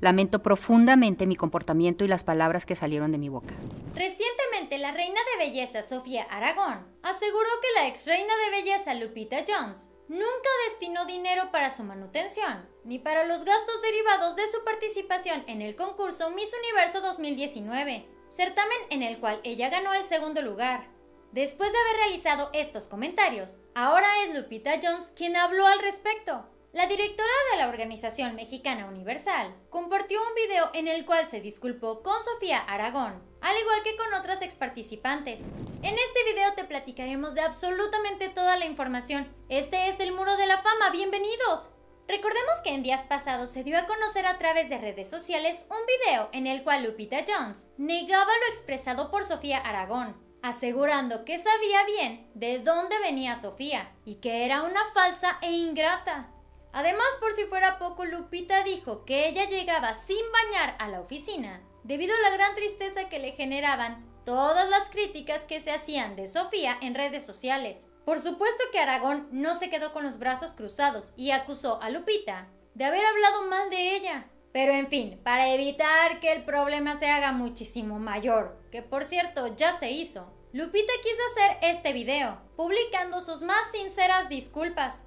Lamento profundamente mi comportamiento y las palabras que salieron de mi boca. Recientemente, la reina de belleza Sofía Aragón aseguró que la ex reina de belleza Lupita Jones nunca destinó dinero para su manutención, ni para los gastos derivados de su participación en el concurso Miss Universo 2019, certamen en el cual ella ganó el segundo lugar. Después de haber realizado estos comentarios, ahora es Lupita Jones quien habló al respecto. La directora de la Organización Mexicana Universal compartió un video en el cual se disculpó con Sofía Aragón, al igual que con otras ex-participantes. En este video te platicaremos de absolutamente toda la información. Este es el Muro de la Fama, bienvenidos. Recordemos que en días pasados se dio a conocer a través de redes sociales un video en el cual Lupita Jones negaba lo expresado por Sofía Aragón, asegurando que sabía bien de dónde venía Sofía y que era una falsa e ingrata. Además, por si fuera poco, Lupita dijo que ella llegaba sin bañar a la oficina debido a la gran tristeza que le generaban todas las críticas que se hacían de Sofía en redes sociales. Por supuesto que Aragón no se quedó con los brazos cruzados y acusó a Lupita de haber hablado mal de ella. Pero en fin, para evitar que el problema se haga muchísimo mayor, que por cierto ya se hizo, Lupita quiso hacer este video, publicando sus más sinceras disculpas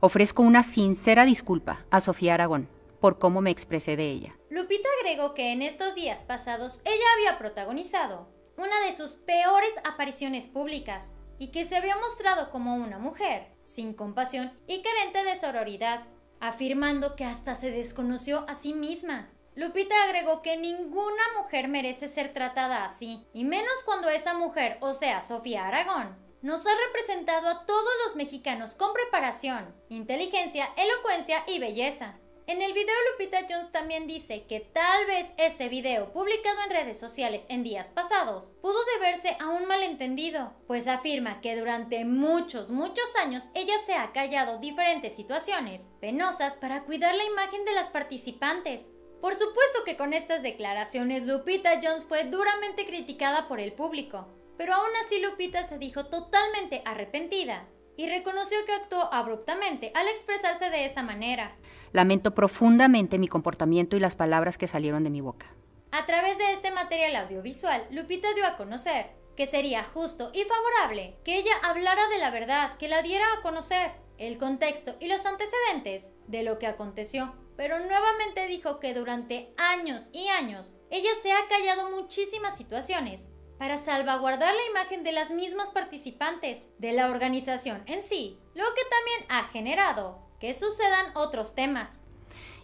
Ofrezco una sincera disculpa a Sofía Aragón por cómo me expresé de ella. Lupita agregó que en estos días pasados ella había protagonizado una de sus peores apariciones públicas y que se había mostrado como una mujer, sin compasión y carente de sororidad, afirmando que hasta se desconoció a sí misma. Lupita agregó que ninguna mujer merece ser tratada así, y menos cuando esa mujer, o sea, Sofía Aragón, nos ha representado a todos los mexicanos con preparación, inteligencia, elocuencia y belleza. En el video Lupita Jones también dice que tal vez ese video publicado en redes sociales en días pasados pudo deberse a un malentendido, pues afirma que durante muchos, muchos años ella se ha callado diferentes situaciones penosas para cuidar la imagen de las participantes. Por supuesto que con estas declaraciones Lupita Jones fue duramente criticada por el público, pero aún así Lupita se dijo totalmente arrepentida y reconoció que actuó abruptamente al expresarse de esa manera. Lamento profundamente mi comportamiento y las palabras que salieron de mi boca. A través de este material audiovisual, Lupita dio a conocer que sería justo y favorable que ella hablara de la verdad, que la diera a conocer, el contexto y los antecedentes de lo que aconteció. Pero nuevamente dijo que durante años y años ella se ha callado muchísimas situaciones para salvaguardar la imagen de las mismas participantes, de la organización en sí, lo que también ha generado que sucedan otros temas.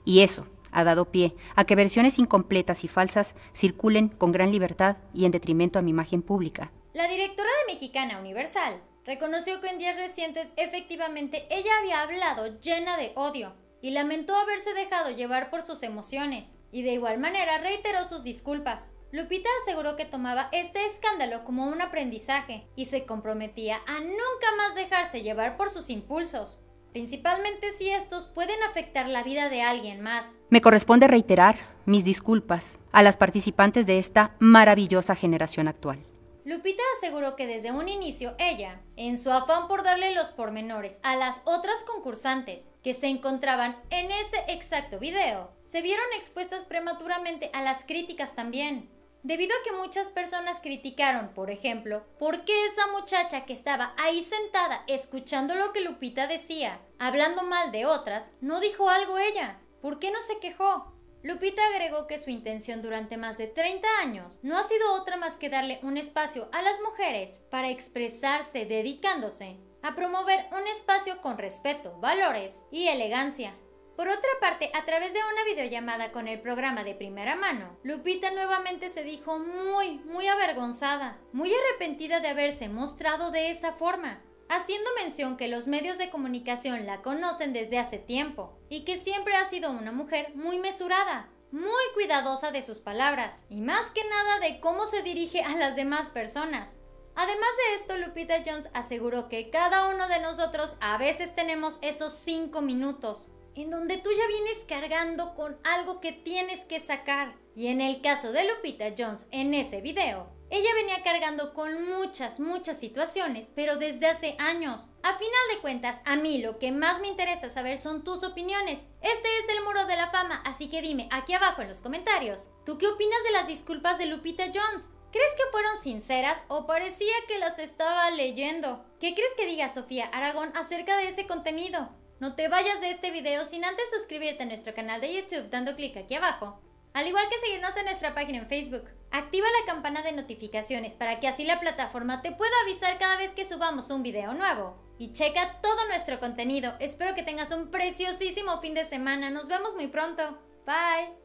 Y eso ha dado pie a que versiones incompletas y falsas circulen con gran libertad y en detrimento a mi imagen pública. La directora de Mexicana Universal reconoció que en días recientes efectivamente ella había hablado llena de odio y lamentó haberse dejado llevar por sus emociones, y de igual manera reiteró sus disculpas, Lupita aseguró que tomaba este escándalo como un aprendizaje y se comprometía a nunca más dejarse llevar por sus impulsos, principalmente si estos pueden afectar la vida de alguien más. Me corresponde reiterar mis disculpas a las participantes de esta maravillosa generación actual. Lupita aseguró que desde un inicio ella, en su afán por darle los pormenores a las otras concursantes que se encontraban en ese exacto video, se vieron expuestas prematuramente a las críticas también debido a que muchas personas criticaron, por ejemplo, por qué esa muchacha que estaba ahí sentada escuchando lo que Lupita decía, hablando mal de otras, no dijo algo ella. ¿Por qué no se quejó? Lupita agregó que su intención durante más de 30 años no ha sido otra más que darle un espacio a las mujeres para expresarse dedicándose a promover un espacio con respeto, valores y elegancia, por otra parte, a través de una videollamada con el programa de primera mano, Lupita nuevamente se dijo muy, muy avergonzada, muy arrepentida de haberse mostrado de esa forma, haciendo mención que los medios de comunicación la conocen desde hace tiempo y que siempre ha sido una mujer muy mesurada, muy cuidadosa de sus palabras y más que nada de cómo se dirige a las demás personas. Además de esto, Lupita Jones aseguró que cada uno de nosotros a veces tenemos esos cinco minutos, en donde tú ya vienes cargando con algo que tienes que sacar. Y en el caso de Lupita Jones en ese video, ella venía cargando con muchas, muchas situaciones, pero desde hace años. A final de cuentas, a mí lo que más me interesa saber son tus opiniones. Este es el muro de la fama, así que dime aquí abajo en los comentarios, ¿tú qué opinas de las disculpas de Lupita Jones? ¿Crees que fueron sinceras o parecía que las estaba leyendo? ¿Qué crees que diga Sofía Aragón acerca de ese contenido? No te vayas de este video sin antes suscribirte a nuestro canal de YouTube dando clic aquí abajo, al igual que seguirnos en nuestra página en Facebook. Activa la campana de notificaciones para que así la plataforma te pueda avisar cada vez que subamos un video nuevo. Y checa todo nuestro contenido. Espero que tengas un preciosísimo fin de semana. Nos vemos muy pronto. Bye.